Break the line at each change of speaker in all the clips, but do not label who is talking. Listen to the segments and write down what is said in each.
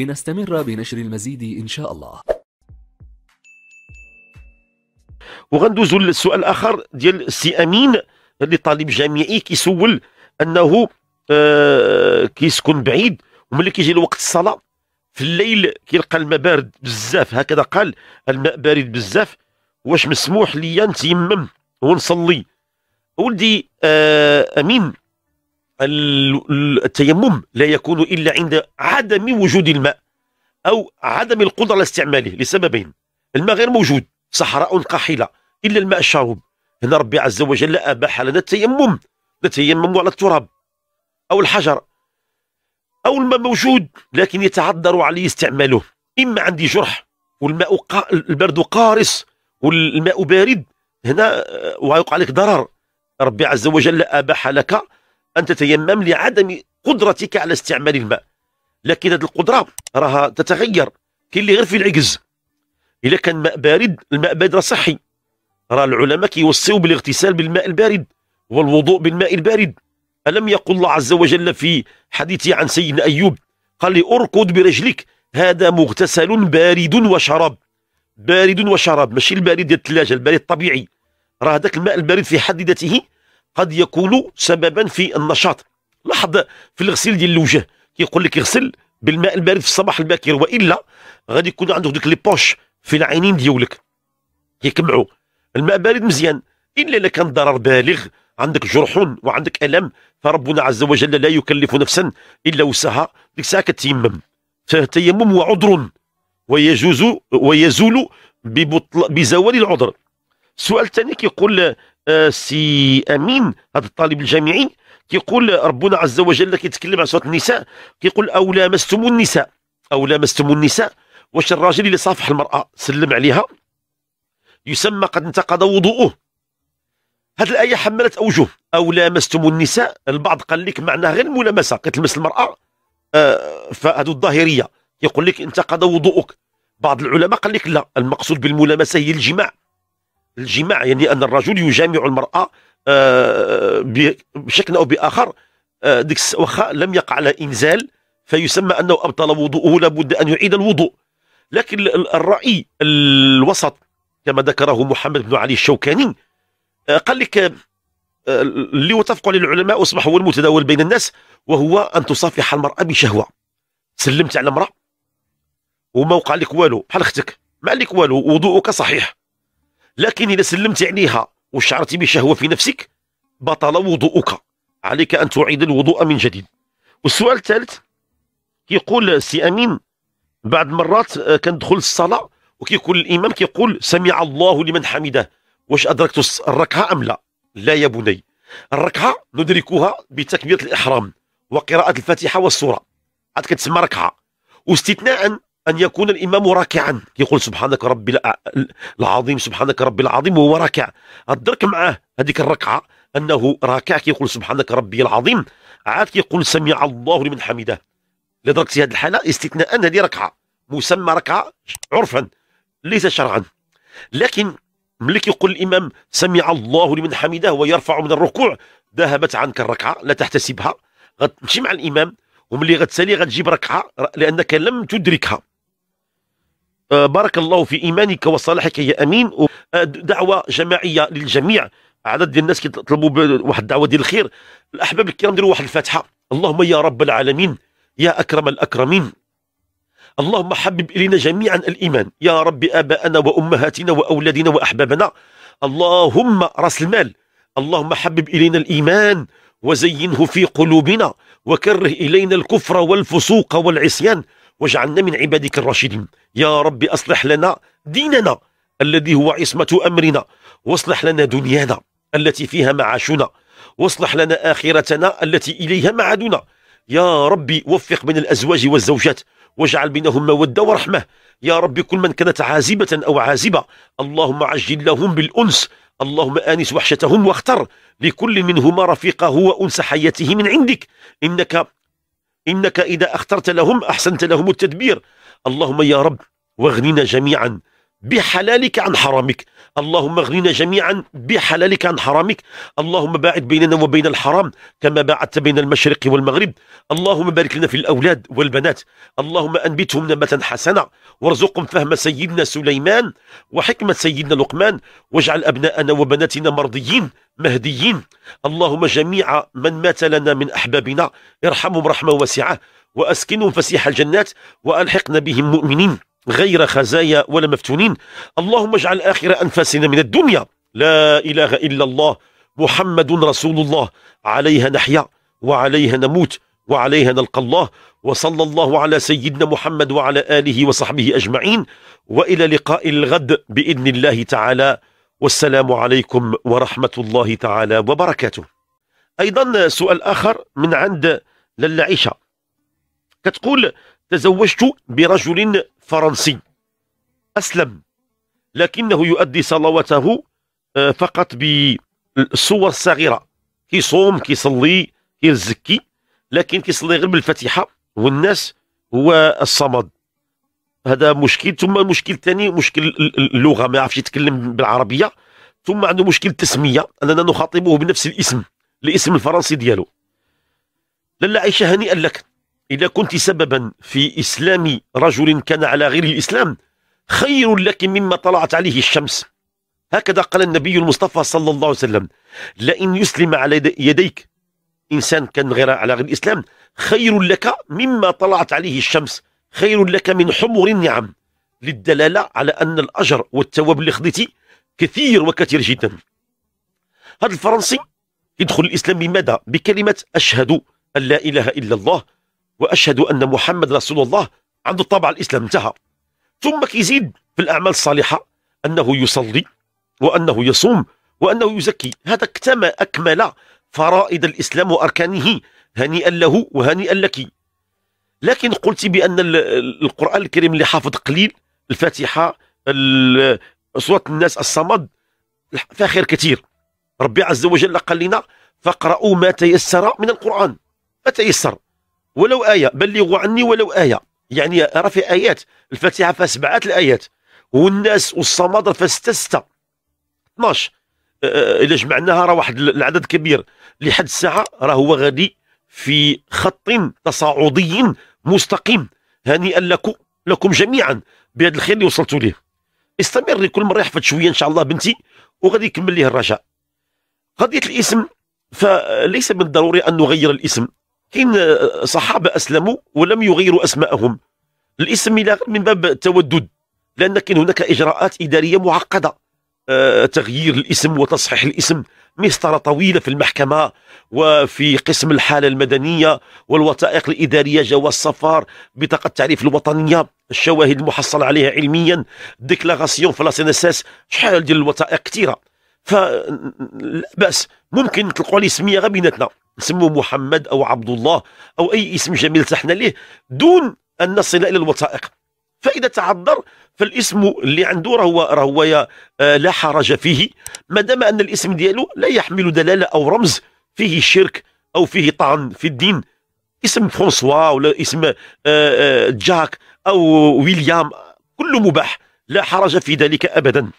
لنستمر بنشر المزيد إن شاء الله وغندوزو للسؤال الآخر ديال السي أمين اللي طالب جامعي كيسول أنه آه كيسكن بعيد وملي كيجي الوقت الصلاة في الليل كيلقى الماء بارد بزاف هكذا قال الماء بارد بزاف واش مسموح ليا نتيمم ونصلي ولدي آه امين التيمم لا يكون إلا عند عدم وجود الماء أو عدم القدرة على استعماله لسببين الماء غير موجود صحراء قاحله إلا الماء الشاوب هنا ربي عز وجل أباح لنا التيمم نتيمم على التراب أو الحجر أو الماء موجود لكن يتعذر عليه استعماله إما عندي جرح والماء قا... البرد قارس والماء بارد هنا آه، ويقع لك ضرر ربي عز وجل أباح لك ان تتيمم لعدم قدرتك على استعمال الماء لكن هذه القدره راها تتغير كاين اللي غير في العجز اذا كان ماء بارد الماء بارد راه صحي راه العلماء كيوصيو بالاغتسال بالماء البارد والوضوء بالماء البارد الم يقل الله عز وجل في حديثه عن سيدنا ايوب قال لي اركض برجلك هذا مغتسل بارد وشراب بارد وشراب ماشي البارد ديال الثلاجه البارد الطبيعي راه هذاك الماء البارد في حد ذاته قد يكون سببا في النشاط لاحظ في الغسيل ديال الوجه كيقول لك اغسل بالماء البارد في الصباح الباكر والا غادي يكون عندك دوك لي بوش في العينين ديولك يكمعوا الماء بارد مزيان الا الا كان ضرر بالغ عندك جرح وعندك الم فربنا عز وجل لا يكلف نفسا الا وسعها ديك الساعه كتيمم فالتيمم هو عذر ويجوز ويزول ببطل بزوال العذر السؤال الثاني كيقول سي امين هذا الطالب الجامعي كيقول ربنا عز وجل كيتكلم على سوره النساء كيقول او لامستم النساء او لامستم النساء واش الراجل اللي صافح المراه سلم عليها يسمى قد انتقض وضوءه هذه الايه حملت اوجه او لامستم النساء البعض قال لك معناها غير الملامسه كتلمس المراه آه فهذو الظاهريه يقول لك انتقض وضوءك بعض العلماء قال لك لا المقصود بالملامسه هي الجماع الجماع يعني ان الرجل يجامع المراه آه، بشكل او باخر آه، ديك واخا لم يقع على انزال فيسمى انه ابطل وضوءه لابد ان يعيد الوضوء لكن الراي الوسط كما ذكره محمد بن علي الشوكاني آه، قال لك اللي وتفق عليه العلماء اصبح هو المتداول بين الناس وهو ان تصافح المراه بشهوه سلمت على امراه وما وقع لك والو بحال اختك ما عليك والو وضوءك صحيح لكن إذا سلمت عليها وشعرت بشهوة في نفسك بطل وضوءك عليك أن تعيد الوضوء من جديد والسؤال الثالث كيقول سي أمين بعد مرات آه، كندخل الصلاة وكيقول الإمام كيقول سمع الله لمن حمده واش أدركت الركعة أم لا لا يا بني الركعة ندركها بتكبيرة الإحرام وقراءة الفاتحة والسورة عاد كتسمى ركعة واستثناء أن يكون الإمام راكعا يقول سبحانك ربي العظيم سبحانك ربي العظيم وهو راكع الدرك معاه هذيك الركعة أنه راكع كيقول سبحانك ربي العظيم عاد كيقول سمع الله لمن حمده لدرجة هذه الحالة استثناء هذه ركعة مسمى ركعة عرفا ليس شرعا لكن ملي كيقول الإمام سمع الله لمن حمده ويرفع من الركوع ذهبت عنك الركعة لا تحتسبها غتمشي مع الإمام وملي غتسالي غتجيب ركعة لأنك لم تدركها آه، بارك الله في ايمانك وصلاحك يا امين آه، دعوه جماعيه للجميع عدد ديال الناس كيطلبوا واحد الدعوه ديال الخير الاحباب الكرام ديروا واحد الفاتحه اللهم يا رب العالمين يا اكرم الاكرمين اللهم حبب الينا جميعا الايمان يا رب اباءنا وامهاتنا واولادنا واحبابنا اللهم راس المال اللهم حبب الينا الايمان وزينه في قلوبنا وكره الينا الكفر والفسوق والعصيان واجعلنا من عبادك الراشدين يا رب أصلح لنا ديننا الذي هو عصمة أمرنا واصلح لنا دنيانا التي فيها معاشنا واصلح لنا آخرتنا التي إليها معادنا يا ربي وفق بين الأزواج والزوجات واجعل بينهم مودة ورحمة يا رب كل من كانت عازبة أو عازبة اللهم عجل لهم بالأنس اللهم آنس وحشتهم واختر لكل منهما رفيقه وأنس حياته من عندك إنك إنك إذا أخترت لهم أحسنت لهم التدبير اللهم يا رب واغننا جميعا بحلالك عن حرامك اللهم اغننا جميعا بحلالك عن حرامك اللهم باعد بيننا وبين الحرام كما باعدت بين المشرق والمغرب اللهم بارك لنا في الأولاد والبنات اللهم أنبتهم نباتا حسنة وارزقهم فهم سيدنا سليمان وحكمة سيدنا لقمان واجعل أبناءنا وبناتنا مرضيين مهديين اللهم جميع من مات لنا من أحبابنا ارحمهم رحمة واسعة وأسكنهم فسيح الجنات وألحقنا بهم مؤمنين غير خزايا ولا مفتونين اللهم اجعل آخر أنفاسنا من الدنيا لا إله إلا الله محمد رسول الله عليها نحيا وعليها نموت وعليها نلقى الله وصلى الله على سيدنا محمد وعلى آله وصحبه أجمعين وإلى لقاء الغد بإذن الله تعالى والسلام عليكم ورحمة الله تعالى وبركاته أيضا سؤال آخر من عند للعيشة عيشة كتقول تزوجت برجل فرنسي أسلم لكنه يؤدي صلواته آه، فقط بالصور الصغيرة كيصوم كيصلي كيزكي لكن كيصلي غير بالفاتحة والناس هو الصمد هذا مشكل ثم المشكل الثاني مشكل اللغة ما يعرفش يتكلم بالعربية ثم عنده مشكل التسمية أننا نخاطبه بنفس الاسم الاسم الفرنسي ديالو لالا عيشة هنيئا لك إذا كنت سببا في إسلام رجل كان على غير الإسلام خير لك مما طلعت عليه الشمس هكذا قال النبي المصطفى صلى الله عليه وسلم لئن يسلم على يديك إنسان كان غير على غير الإسلام خير لك مما طلعت عليه الشمس خير لك من حمر النعم للدلالة على أن الأجر والثواب اللي كثير وكثير جدا هذا الفرنسي يدخل الإسلام بماذا؟ بكلمة أشهد أن لا إله إلا الله وأشهد أن محمد رسول الله عنده الطابع الإسلام انتهى ثم كيزيد في الأعمال الصالحة أنه يصلي وأنه يصوم وأنه يزكي هذا اكتمى أكمل فرائض الإسلام وأركانه هنيئا له وهنيئا لك لكن قلت بأن القرآن الكريم اللي حافظ قليل الفاتحة سورة الناس الصمد فاخر كثير ربي عز وجل قال لنا فاقرأوا ما تيسر من القرآن ما تيسر ولو آية بلغوا عني ولو آية يعني راه في آيات الفاتحة فيها سبعة الآيات والناس والصمادة آه، فيها آه، ستة ستة 12 إذا جمعناها راه واحد العدد كبير لحد الساعة راه هو غادي في خط تصاعدي مستقيم هنيئا لكم لكم جميعا بهذا الخير اللي وصلتوا ليه استمري كل مره يحفظ شويه ان شاء الله بنتي وغادي يكمل ليه الرجاء قضيه الاسم فليس من الضروري ان نغير الاسم كاين صحابه اسلموا ولم يغيروا اسماءهم الاسم من باب التودد لان كاين هناك اجراءات اداريه معقده آه، تغيير الاسم وتصحيح الاسم مسطرة طويلة في المحكمة وفي قسم الحالة المدنية والوثائق الإدارية جواز سفر بطاقة تعريف الوطنية الشواهد المحصل عليها علميا ديكلاغاسيون في شحال ديال الوثائق كثيرة ف باس ممكن نطلقوا عليه سميه غير بيناتنا نسمو محمد او عبد الله او اي اسم جميل تحنا ليه دون ان نصل الى الوثائق فاذا تعذر فالاسم اللي عنده راهو راهو آه، لا حرج فيه ما دام ان الاسم ديالو لا يحمل دلاله او رمز فيه شرك او فيه طعن في الدين اسم فرانسوا ولا اسم آه، آه، جاك او ويليام كله مباح لا حرج في ذلك ابدا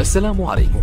السلام عليكم